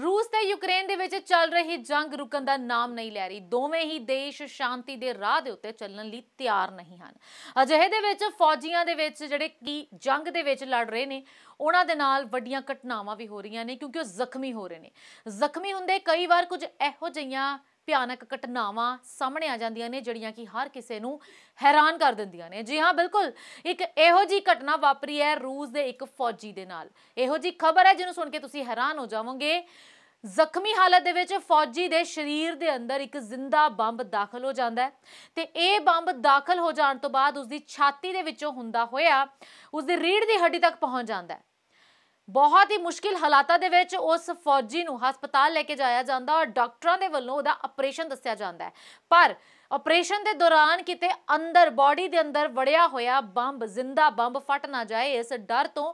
ਰੂਸ ਤੇ ਯੂਕਰੇਨ ਦੇ ਵਿੱਚ ਚੱਲ ਰਹੀ ਜੰਗ ਰੁਕਣ ਦਾ ਨਾਮ ਨਹੀਂ ਲੈ ਰਹੀ ਦੋਵੇਂ ਹੀ ਦੇਸ਼ ਸ਼ਾਂਤੀ ਦੇ ਰਾਹ ਦੇ ਉੱਤੇ ਚੱਲਣ ਲਈ ਤਿਆਰ ਨਹੀਂ ਹਨ ਅਜਿਹੇ ਦੇ ਵਿੱਚ ਫੌਜੀਆਂ ਦੇ ਵਿੱਚ ਜਿਹੜੇ ਕੀ ਜੰਗ ਦੇ ਵਿੱਚ ਲੜ ਰਹੇ ਨੇ ਉਹਨਾਂ ਦੇ ਨਾਲ ਵੱਡੀਆਂ ਘਟਨਾਵਾਂ ਵੀ ਹੋ ਰਹੀਆਂ ਨੇ ਕਿਉਂਕਿ ਉਹ ਜ਼ਖਮੀ ਹੋ ਰਹੇ ਨੇ ਜ਼ਖਮੀ ਹੁੰਦੇ ਕਈ ਵਾਰ ਕੁਝ ਇਹੋ ਜਿਹੀਆਂ ਭਿਆਨਕ ਘਟਨਾਵਾਂ ਸਾਹਮਣੇ ਆ ਜਾਂਦੀਆਂ ਨੇ ਜਿਹੜੀਆਂ ਕਿ ਹਰ ਕਿਸੇ ਨੂੰ ਹੈਰਾਨ ਕਰ ਦਿੰਦੀਆਂ ਨੇ ਜੀ ਹਾਂ ਬਿਲਕੁਲ ਇੱਕ ਇਹੋ ਜੀ ਘਟਨਾ ਵਾਪਰੀ ਹੈ ਰੂਸ ਦੇ ਇੱਕ ਫੌਜੀ ਦੇ ਨਾਲ ਇਹੋ ਜੀ ਖਬਰ ਹੈ ਜਿਹਨੂੰ ਸੁਣ ਕੇ ਤੁਸੀਂ ਹੈਰਾਨ ਹੋ ਜਾਵੋਗੇ ਜ਼ਖਮੀ ਹਾਲਤ ਦੇ ਵਿੱਚ ਫੌਜੀ ਦੇ ਸਰੀਰ ਦੇ ਅੰਦਰ ਇੱਕ ਜ਼ਿੰਦਾ ਬੰਬ ਦਾਖਲ ਹੋ ਜਾਂਦਾ ਹੈ ਤੇ ਇਹ ਬੰਬ ਦਾਖਲ ਹੋ ਜਾਣ ਤੋਂ ਬਾਅਦ ਉਸ ਦੀ ਛਾਤੀ ਦੇ ਵਿੱਚੋਂ ਹੁੰਦਾ ਹੋਇਆ ਉਸ ਦੀ ਰੀੜ ਦੀ ਹੱਡੀ ਤੱਕ ਪਹੁੰਚ ਜਾਂਦਾ ਹੈ ਬਹੁਤ ਹੀ ਮੁਸ਼ਕਿਲ ਹਾਲਾਤਾਂ ਦੇ ਵਿੱਚ ਉਸ ਫੌਜੀ ਨੂੰ ਹਸਪਤਾਲ ਲੈ ਕੇ ਜਾਇਆ ਜਾਂਦਾ ਔਰ ਡਾਕਟਰਾਂ ਦੇ ਵੱਲੋਂ ਉਹਦਾ ਆਪਰੇਸ਼ਨ ਦੱਸਿਆ ਜਾਂਦਾ ਹੈ ਪਰ ਆਪਰੇਸ਼ਨ ਦੇ ਦੌਰਾਨ ਕਿਤੇ ਅੰਦਰ ਬਾਡੀ ਦੇ ਅੰਦਰ ਵੜਿਆ ਹੋਇਆ ਬੰਬ ਜ਼ਿੰਦਾ ਬੰਬ ਫਟ ਨਾ ਜਾਏ ਇਸ ਡਰ ਤੋਂ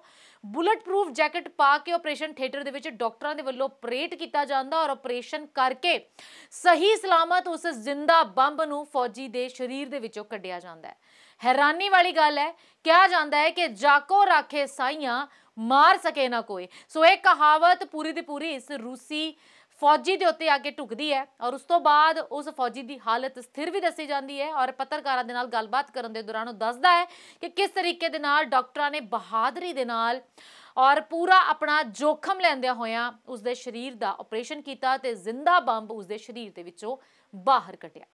ਬੁਲਟ ਪ੍ਰੂਫ ਜੈਕਟ ਪਾ ਕੇ ਆਪਰੇਸ਼ਨ ਥੀਏਟਰ ਦੇ ਵਿੱਚ ਡਾਕਟਰਾਂ ਦੇ ਵੱਲੋਂ ਆਪਰੇਟ ਕੀਤਾ ਜਾਂਦਾ ਔਰ ਆਪਰੇਸ਼ਨ ਕਰਕੇ ਸਹੀ ਸਲਾਮਤ ਉਸ ਜ਼ਿੰਦਾ ਬੰਬ ਨੂੰ ਫੌਜੀ ਦੇ ਸਰੀਰ ਦੇ ਵਿੱਚੋਂ ਕੱਢਿਆ ਜਾਂਦਾ ਹੈ ਹੈਰਾਨੀ ਵਾਲੀ ਗੱਲ ਹੈ ਕਿਹਾ ਜਾਂਦਾ ਹੈ ਕਿ ਜਾਕੋ ਰਾਖੇ ਸਾਈਆਂ ਮਾਰ ਸਕੇ ਨਾ ਕੋਈ ਸੋ ਇਹ ਕਹਾਵਤ ਪੂਰੀ ਦੀ ਪੂਰੀ ਇਸ ਰੂਸੀ ਫੌਜੀ ਦੇ ਉੱਤੇ ਆ ਕੇ ਟੁਕਦੀ ਹੈ ਔਰ ਉਸ ਤੋਂ ਬਾਅਦ ਉਸ ਫੌਜੀ ਦੀ ਹਾਲਤ ਸਥਿਰ ਵੀ ਦੱਸੀ ਜਾਂਦੀ ਹੈ ਔਰ ਪੱਤਰਕਾਰਾਂ ਦੇ ਨਾਲ ਗੱਲਬਾਤ ਕਰਨ ਦੇ ਦੌਰਾਨ ਉਹ ਦੱਸਦਾ ਹੈ ਕਿ ਕਿਸ ਤਰੀਕੇ ਦੇ ਨਾਲ ਡਾਕਟਰਾਂ ਨੇ ਬਹਾਦਰੀ ਦੇ ਨਾਲ ਔਰ ਪੂਰਾ ਆਪਣਾ ਜੋਖਮ ਲੈਂਦਿਆਂ ਹੋਇਆਂ ਉਸ ਦੇ ਸਰੀਰ ਦਾ ਆਪਰੇਸ਼ਨ ਕੀਤਾ ਤੇ ਜ਼ਿੰਦਾ ਬੰਬ ਉਸ ਦੇ ਸਰੀਰ ਦੇ ਵਿੱਚੋਂ ਬਾਹਰ ਕੱਢਿਆ